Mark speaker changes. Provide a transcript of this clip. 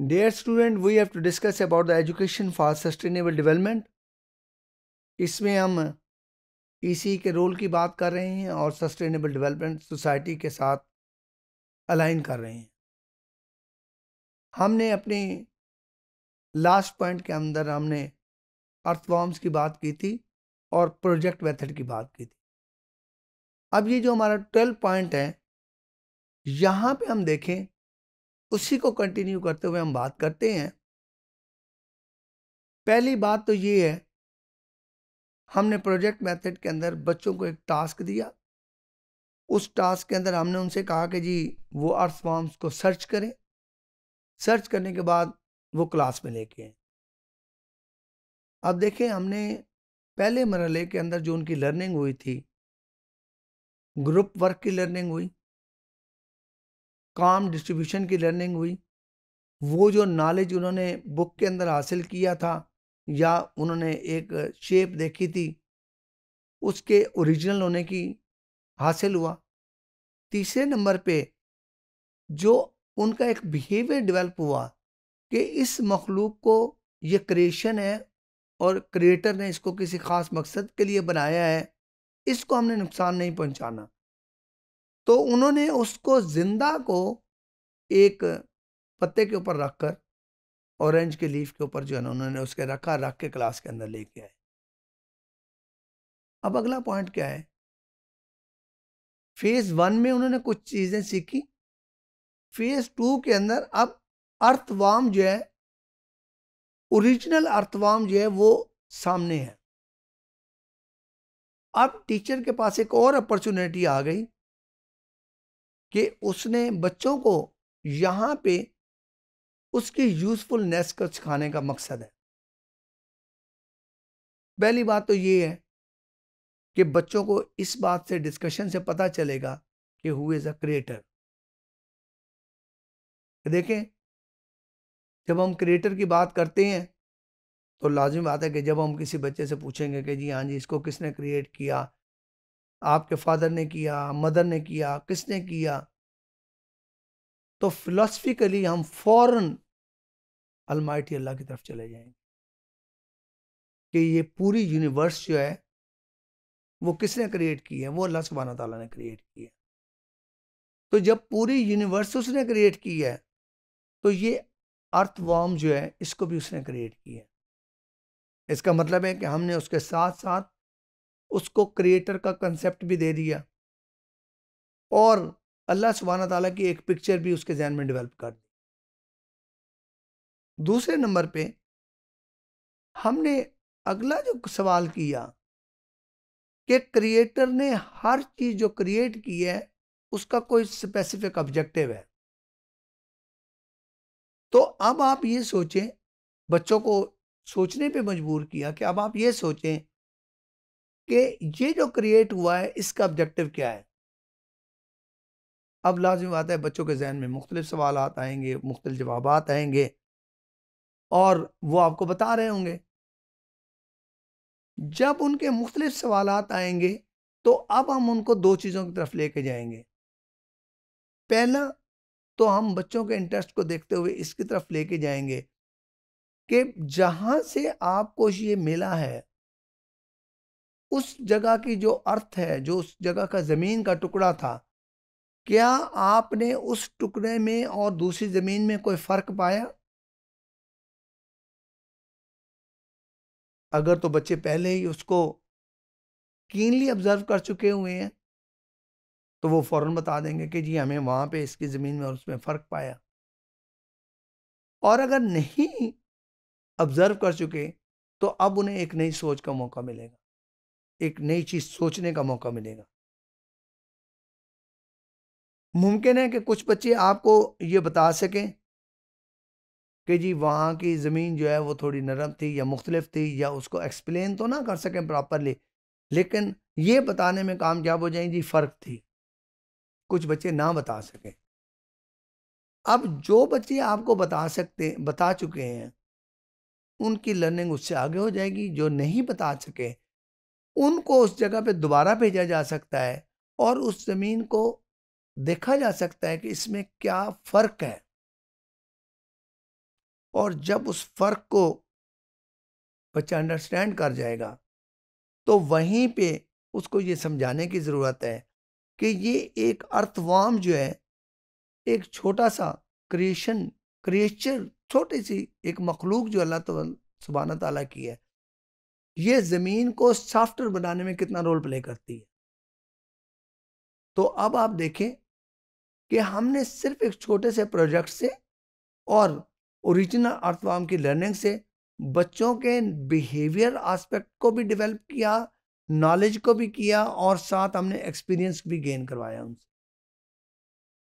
Speaker 1: dare student we have to discuss about the education for sustainable development इसमें हम EC के role की बात कर रहे हैं और सस्टेनेबल डेवलपमेंट सोसाइटी के साथ अलाइन कर रहे हैं हमने अपने लास्ट पॉइंट के अंदर हमने अर्थवॉर्म्स की बात की थी और प्रोजेक्ट मेथड की बात की थी अब ये जो हमारा ट्वेल्व पॉइंट है यहाँ पे हम देखें उसी को कंटिन्यू करते हुए हम बात करते हैं पहली बात तो ये है हमने प्रोजेक्ट मेथड के अंदर बच्चों को एक टास्क दिया उस टास्क के अंदर हमने उनसे कहा कि जी वो अर्थ फॉर्म्स को सर्च करें सर्च करने के बाद वो क्लास में लेके आए अब देखें हमने पहले मरहले के अंदर जो उनकी लर्निंग हुई थी ग्रुप वर्क की लर्निंग हुई काम डिस्ट्रीब्यूशन की लर्निंग हुई वो जो नॉलेज उन्होंने बुक के अंदर हासिल किया था या उन्होंने एक शेप देखी थी उसके ओरिजिनल होने की हासिल हुआ तीसरे नंबर पे जो उनका एक बिहेवियर डेवलप हुआ कि इस मखलूक को ये क्रिएशन है और क्रिएटर ने इसको किसी ख़ास मकसद के लिए बनाया है इसको हमने नुकसान नहीं पहुंचाना तो उन्होंने उसको जिंदा को एक पत्ते के ऊपर रख कर ऑरेंज के लीफ के ऊपर जो है ना उन्होंने उसके रखा रख के क्लास के अंदर लेके आए अब अगला पॉइंट क्या है फेज वन में उन्होंने कुछ चीज़ें सीखी फेज टू के अंदर अब अर्थवाम जो है ओरिजिनल अर्थवाम जो है वो सामने है अब टीचर के पास एक और अपॉर्चुनिटी आ गई कि उसने बच्चों को यहाँ पे उसकी यूज़फुलनेस को सिखाने का मकसद है पहली बात तो ये है कि बच्चों को इस बात से डिस्कशन से पता चलेगा कि हु इज़ अ क्रिएटर देखें जब हम क्रिएटर की बात करते हैं तो लाजमी बात है कि जब हम किसी बच्चे से पूछेंगे कि जी हाँ जी इसको किसने क्रिएट किया आपके फादर ने किया मदर ने किया किसने किया तो फिलोसफिकली हम फौरन अलमाइटी अल्लाह की तरफ चले जाएंगे कि ये पूरी यूनिवर्स जो है वो किसने क्रिएट की है वो अल्लाह सुबहाना तला ने क्रिएट की है तो जब पूरी यूनिवर्स उसने क्रिएट की है तो ये अर्थ वॉर्म जो है इसको भी उसने क्रिएट किया है इसका मतलब है कि हमने उसके साथ साथ उसको क्रिएटर का कंसेप्ट भी दे दिया और अल्लाह सुबहाना तला की एक पिक्चर भी उसके जहन में डेवलप कर दी दूसरे नंबर पे हमने अगला जो सवाल किया कि क्रिएटर ने हर चीज़ जो क्रिएट की है उसका कोई स्पेसिफिक ऑब्जेक्टिव है तो अब आप ये सोचें बच्चों को सोचने पे मजबूर किया कि अब आप ये सोचें कि ये जो क्रिएट हुआ है इसका ऑब्जेक्टिव क्या है अब लाजमी बात है बच्चों के जहन में मुख्तलिफ सवाल आएंगे मुख्तल जवाब आएंगे और वो आपको बता रहे होंगे जब उनके मुख्तलिफ सवाल आएंगे तो अब हम उनको दो चीज़ों की तरफ लेके जाएंगे पहला तो हम बच्चों के इंटरेस्ट को देखते हुए इसकी तरफ लेके जाएंगे कि जहाँ से आपको ये मिला है उस जगह की जो अर्थ है जो उस जगह का ज़मीन का टुकड़ा था क्या आपने उस टुकड़े में और दूसरी ज़मीन में कोई फ़र्क पाया अगर तो बच्चे पहले ही उसको कीनली ऑब्ज़र्व कर चुके हुए हैं तो वो फ़ौर बता देंगे कि जी हमें वहाँ पे इसकी ज़मीन में और उसमें फ़र्क पाया और अगर नहीं ऑब्ज़र्व कर चुके तो अब उन्हें एक नई सोच का मौका मिलेगा एक नई चीज सोचने का मौका मिलेगा मुमकिन है कि कुछ बच्चे आपको ये बता सकें कि जी वहाँ की ज़मीन जो है वो थोड़ी नरम थी या मुख्तलिफ थी या उसको एक्सप्लेन तो ना कर सकें प्रॉपरली लेकिन ये बताने में कामयाब हो जाएंगे जी फ़र्क थी कुछ बच्चे ना बता सकें अब जो बच्चे आपको बता सकते बता चुके हैं उनकी लर्निंग उससे आगे हो जाएगी जो नहीं बता सके उनको उस जगह पे दोबारा भेजा जा सकता है और उस ज़मीन को देखा जा सकता है कि इसमें क्या फ़र्क है और जब उस फ़र्क को बच्चा अंडरस्टैंड कर जाएगा तो वहीं पे उसको ये समझाने की ज़रूरत है कि ये एक अर्थवाम जो है एक छोटा सा क्रिएशन क्रिएचर छोटी सी एक मखलूक जो अल्लाह तो तला ताली की है ये ज़मीन को सॉफ्टर बनाने में कितना रोल प्ले करती है तो अब आप देखें कि हमने सिर्फ एक छोटे से प्रोजेक्ट से और ओरिजिनल अर्थवाम की लर्निंग से बच्चों के बिहेवियर आस्पेक्ट को भी डेवलप किया नॉलेज को भी किया और साथ हमने एक्सपीरियंस भी गेन करवाया उनसे